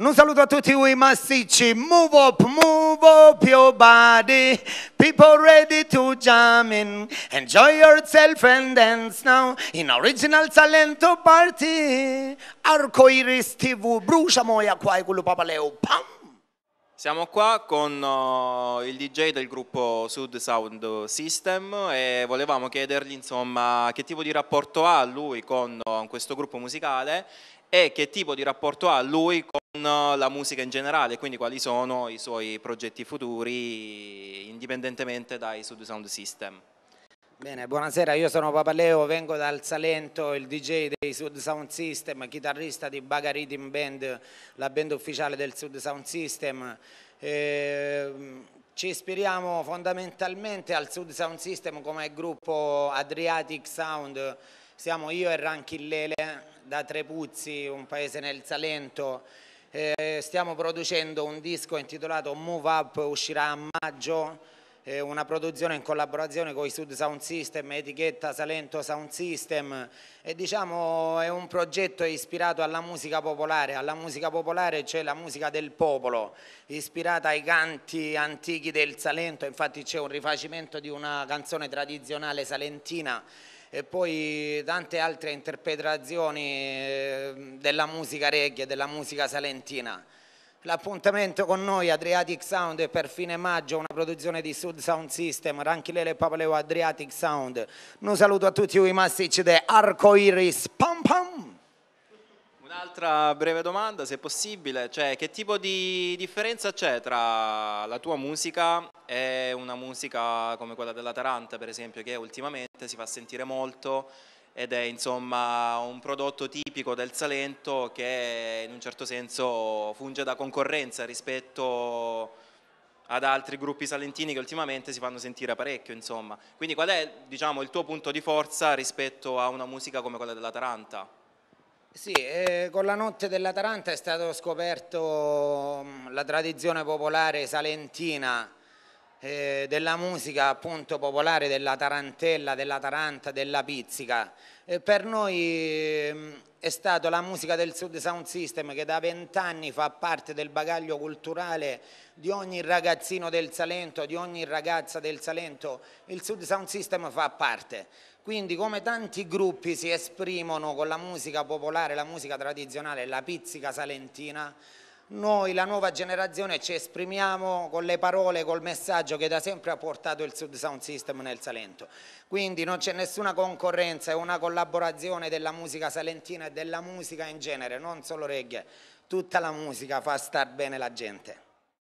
Un saluto a tutti voi massicci. Move up, move up your body. People ready to jam in. Enjoy yourself and dance now. In original talento party. arco iris TV. Brucia moia qua e quello papaleo. Pam! Siamo qua con oh, il DJ del gruppo Sud Sound System e volevamo chiedergli insomma, che tipo di rapporto ha lui con oh, questo gruppo musicale e che tipo di rapporto ha lui con oh, la musica in generale, quindi quali sono i suoi progetti futuri indipendentemente dai Sud Sound System. Bene, buonasera, io sono Papaleo, vengo dal Salento, il DJ dei Sud Sound System, chitarrista di Baga Rhythm Band, la band ufficiale del Sud Sound System. E, ehm, ci ispiriamo fondamentalmente al Sud Sound System come gruppo Adriatic Sound, siamo io e Ranchillele da Trepuzzi, un paese nel Salento. E eh, stiamo producendo un disco intitolato Move Up, uscirà a maggio eh, una produzione in collaborazione con i Sud Sound System, etichetta Salento Sound System e diciamo è un progetto ispirato alla musica popolare, alla musica popolare c'è la musica del popolo, ispirata ai canti antichi del Salento, infatti c'è un rifacimento di una canzone tradizionale salentina e poi tante altre interpretazioni eh, della musica reggae, della musica salentina. L'appuntamento con noi Adriatic Sound è per fine maggio, una produzione di Sud Sound System, Ranchilele Papaleo Adriatic Sound. Un saluto a tutti i massicci di Iris. Pam pam! Un'altra breve domanda, se possibile, cioè che tipo di differenza c'è tra la tua musica e una musica come quella della Taranta, per esempio, che ultimamente si fa sentire molto ed è insomma un prodotto tipico del Salento che in un certo senso funge da concorrenza rispetto ad altri gruppi salentini che ultimamente si fanno sentire parecchio insomma. Quindi qual è diciamo, il tuo punto di forza rispetto a una musica come quella della Taranta? Sì, eh, con la notte della Taranta è stato scoperto mm, la tradizione popolare salentina eh, della musica appunto popolare, della tarantella, della taranta, della pizzica. E per noi mm, è stata la musica del Sud Sound System che da vent'anni fa parte del bagaglio culturale di ogni ragazzino del Salento, di ogni ragazza del Salento, il Sud Sound System fa parte. Quindi come tanti gruppi si esprimono con la musica popolare, la musica tradizionale, la pizzica salentina, noi la nuova generazione ci esprimiamo con le parole, col messaggio che da sempre ha portato il Sud Sound System nel Salento. Quindi non c'è nessuna concorrenza, è una collaborazione della musica salentina e della musica in genere, non solo reggae, tutta la musica fa star bene la gente.